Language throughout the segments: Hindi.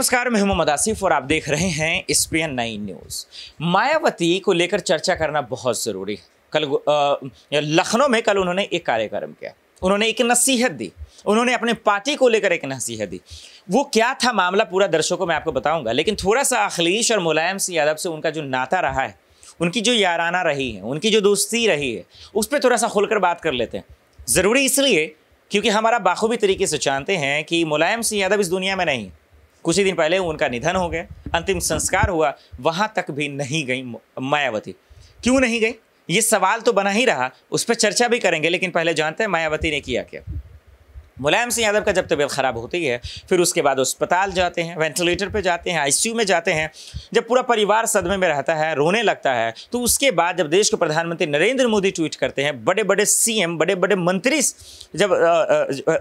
नमस्कार मैं मोहम्मद आसिफ और आप देख रहे हैं इस नई नाइन न्यूज़ मायावती को लेकर चर्चा करना बहुत ज़रूरी है कल लखनऊ में कल उन्होंने एक कार्यक्रम किया उन्होंने एक नसीहत दी उन्होंने अपने पार्टी को लेकर एक नसीहत दी वो क्या था मामला पूरा दर्शकों में आपको बताऊंगा लेकिन थोड़ा सा अखिलेश और मुलायम सिंह यादव से उनका जो नाता रहा है उनकी जो याराना रही है उनकी जो दोस्ती रही है उस पर थोड़ा सा खुलकर बात कर लेते हैं ज़रूरी इसलिए क्योंकि हमारा बाखूबी तरीके से जानते हैं कि मुलायम सिंह यादव इस दुनिया में नहीं कुछ ही दिन पहले उनका निधन हो गया अंतिम संस्कार हुआ वहाँ तक भी नहीं गई मायावती क्यों नहीं गई ये सवाल तो बना ही रहा उस पर चर्चा भी करेंगे लेकिन पहले जानते हैं मायावती ने किया क्या मुलायम सिंह यादव का जब तबीयत ख़राब होती है फिर उसके बाद अस्पताल जाते हैं वेंटिलेटर पे जाते हैं आईसीयू में जाते हैं जब पूरा परिवार सदमे में रहता है रोने लगता है तो उसके बाद जब देश के प्रधानमंत्री नरेंद्र मोदी ट्वीट करते हैं बड़े बड़े सीएम बड़े बड़े मंत्री जब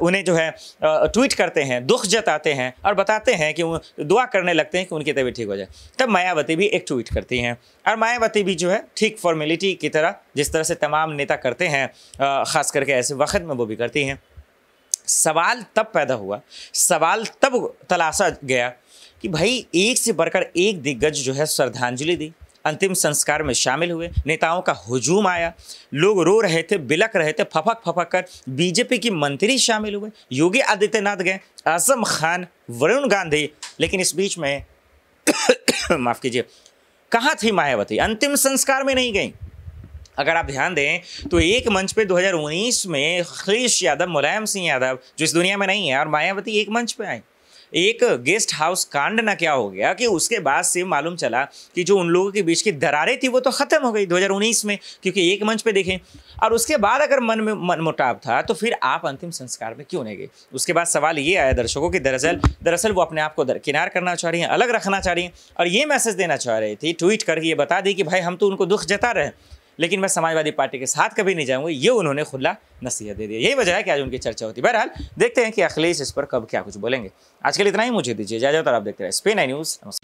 उन्हें जो है ट्वीट करते हैं दुख जताते हैं और बताते हैं कि दुआ करने लगते हैं कि उनकी तबीयत ठीक हो जाए तब मायावती भी एक ट्वीट करती हैं और मायावती भी जो है ठीक फॉर्मेलिटी की तरह जिस तरह से तमाम नेता करते हैं ख़ास करके ऐसे वक्त में वो भी करती हैं सवाल तब पैदा हुआ सवाल तब तलाशा गया कि भाई एक से बढ़कर एक दिग्गज जो है श्रद्धांजलि दी अंतिम संस्कार में शामिल हुए नेताओं का हुजूम आया लोग रो रहे थे बिलक रहे थे फपक फपक कर बीजेपी की मंत्री शामिल हुए योगी आदित्यनाथ गए आजम खान वरुण गांधी लेकिन इस बीच में माफ़ कीजिए कहाँ थी मायावती अंतिम संस्कार में नहीं गई अगर आप ध्यान दें तो एक मंच पे 2019 में अखिलेश यादव मुलायम सिंह यादव जो इस दुनिया में नहीं है और मायावती एक मंच पे आई एक गेस्ट हाउस कांड ना क्या हो गया कि उसके बाद से मालूम चला कि जो उन लोगों के बीच की दरारें थी वो तो ख़त्म हो गई 2019 में क्योंकि एक मंच पे देखें और उसके बाद अगर मन में मन था तो फिर आप अंतिम संस्कार में क्यों नहीं गए उसके बाद सवाल ये आया दर्शकों की दरअसल दरअसल वो अपने आप को दरकिनार करना चाह रही हैं अलग रखना चाह रही हैं और ये मैसेज देना चाह रही थी ट्वीट करके ये बता दी कि भाई हम तो उनको दुख जता रहे हैं लेकिन मैं समाजवादी पार्टी के साथ कभी नहीं जाऊँगी ये उन्होंने खुला नसीहत दे दिया यही वजह है कि आज उनकी चर्चा होती है बहरहाल देखते हैं कि अखिलेश इस पर कब क्या कुछ बोलेंगे आज के लिए इतना ही मुझे दीजिए जाए और आप देखते रहे स्पेन आई न्यूज़ नमस्कार